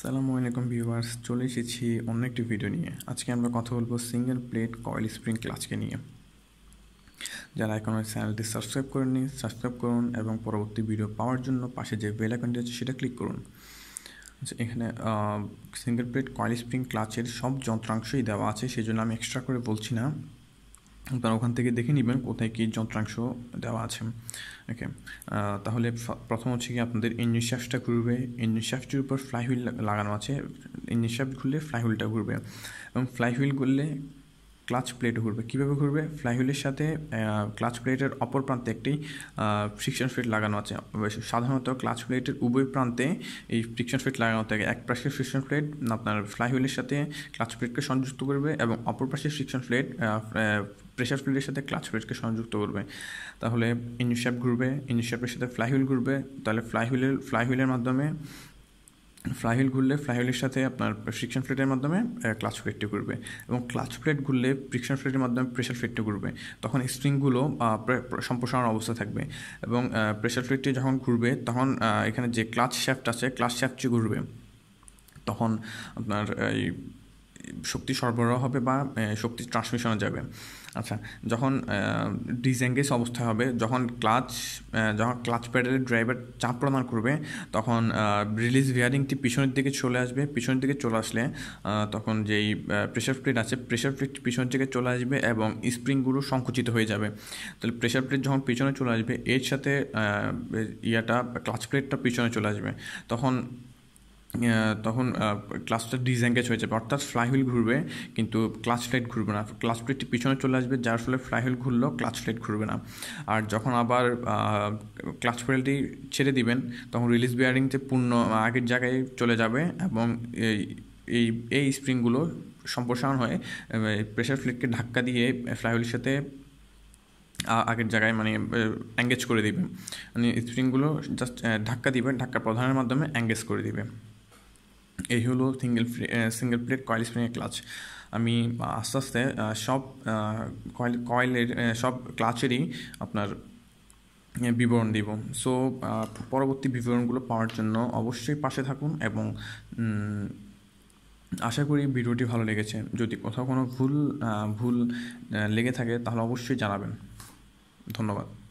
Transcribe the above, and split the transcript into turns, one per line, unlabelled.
সালামু আলাইকুম ভিউয়ার্স চলে এসেছি অন্য একটি ভিডিও নিয়ে আজকে আমরা কথা বলবো সিঙ্গেল প্লেট কয়েল স্প্রিং ক্লাচকে নিয়ে যারা এখন আমার চ্যানেলটি সাবস্ক্রাইব করেননি সাবস্ক্রাইব করুন এবং পরবর্তী ভিডিও পাওয়ার জন্য পাশে যে বেল আইকনটি আছে সেটা ক্লিক করুন আচ্ছা এখানে সিঙ্গেল প্লেট কয়েল স্প্রিং ক্লাচের সব যন্ত্রাংশই দেওয়া আছে সেই জন্য আমি এক্সট্রা করে বলছি না আপনারা ওখান থেকে দেখে নেবেন কোথায় কী যন্ত্রাংশ দেওয়া আছে ওকে তাহলে প্রথম হচ্ছে কি আপনাদের ইঞ্জিন ঘুরবে ইঞ্জিন উপর ফ্লাইহুইল লাগানো আছে ইঞ্জিন ঘুরলে ফ্লাইহুইলটা ঘুরবে এবং ফ্লাইহুইল ঘুরলে ক্লাচ প্লেট ঘুরবে কীভাবে ঘুরবে ফ্লাইহুইলের সাথে ক্লাচ প্লেটের অপর প্রান্তে একটি ফ্রিকশন ফিট লাগানো আছে সাধারণত ক্লাচ প্লেটের উভয় প্রান্তে এই ফ্রিকশন ফিট লাগানো থাকে এক পাশে ফ্রিকশন প্লেট আপনার ফ্লাইহুইলের সাথে ক্লাচ প্লেটকে সংযুক্ত করবে এবং অপর পাশে ফ্রিকশন প্লেট প্রেশার প্লেটের সাথে ক্লাচ প্লেটকে সংযুক্ত করবে তাহলে ইঞ্জিন ঘুরবে ইঞ্জিন সাথে ফ্লাইহুইল ঘুরবে তাহলে ফ্লাইহুইলের ফ্লাইহুইলের মাধ্যমে ফ্লাই হুইল ঘুরলে ফ্লাই হুইলের সাথে আপনার ফ্রিকশন ফ্লেটের মাধ্যমে ক্লাচ ফ্লেটটি ঘুরবে এবং ক্লাচ ফ্লেট ঘুরলে ফ্রিকশন ফ্লেটের মাধ্যমে প্রেশার ফ্লেটটি ঘুরবে তখন স্প্রিংগুলো সম্প্রসারণ অবস্থা থাকবে এবং প্রেশার ফ্লেটটি যখন ঘুরবে তখন এখানে যে ক্লাচ শ্যাফট আছে ক্লাচ শ্যাফটটি ঘুরবে তখন আপনার এই শক্তি সরবরাহ হবে বা শক্তি ট্রান্সমিশন যাবে আচ্ছা যখন ডিসএঙ্গেজ অবস্থা হবে যখন ক্লাচ যখন ক্লাচ প্যাডেলে ড্রাইভার চাপ প্রদান করবে তখন রিলিজ ভিয়ারিংটি পিছনের দিকে চলে আসবে পিছনের দিকে চলে আসলে তখন যেই প্রেশার প্লেট আছে প্রেশার প্লেট পিছনের দিকে চলে আসবে এবং স্প্রিংগুলো সংকুচিত হয়ে যাবে তাহলে প্রেশার প্লেট যখন পিছনে চলে আসবে এর সাথে ইয়াটা ক্লাচ প্লেটটা পিছনে চলে আসবে তখন তখন ক্লাসটা ডিসএঙ্গেজ হয়ে যাবে অর্থাৎ ফ্লাইহুইল ঘুরবে কিন্তু ক্লাস ফ্লাইট ঘুরবে না ক্লাস ফ্লাইটটি পিছনে চলে আসবে যার ফলে ফ্লাইহুইল ঘুরলেও ক্লাস ফ্লাইট ঘুরবে না আর যখন আবার ক্লাস পেডালটি ছেড়ে দিবেন তখন রিলিজ বিয়ারিংতে পূর্ণ আগের জায়গায় চলে যাবে এবং এই এই স্প্রিংগুলো সম্প্রসারণ হয়ে প্রেশার ফ্লেটকে ধাক্কা দিয়ে ফ্লাইহুইলের সাথে আগের জায়গায় মানে অ্যাঙ্গেজ করে দিবে মানে স্প্রিংগুলো জাস্ট ধাক্কা দিবে ধাক্কা প্রধানের মাধ্যমে অ্যাঙ্গেজ করে দিবে এই হলো সিঙ্গেল সিঙ্গেল প্লেট কয়েল স্প্রিংয়ের ক্লাচ আমি আস্তে আস্তে সব কয়েল কয়েলের সব ক্লাচেরই আপনার বিবরণ দিব সো পরবর্তী বিবরণগুলো পাওয়ার জন্য অবশ্যই পাশে থাকুন এবং আশা করি ভিডিওটি ভালো লেগেছে যদি কোথাও কোনো ভুল ভুল লেগে থাকে তাহলে অবশ্যই জানাবেন ধন্যবাদ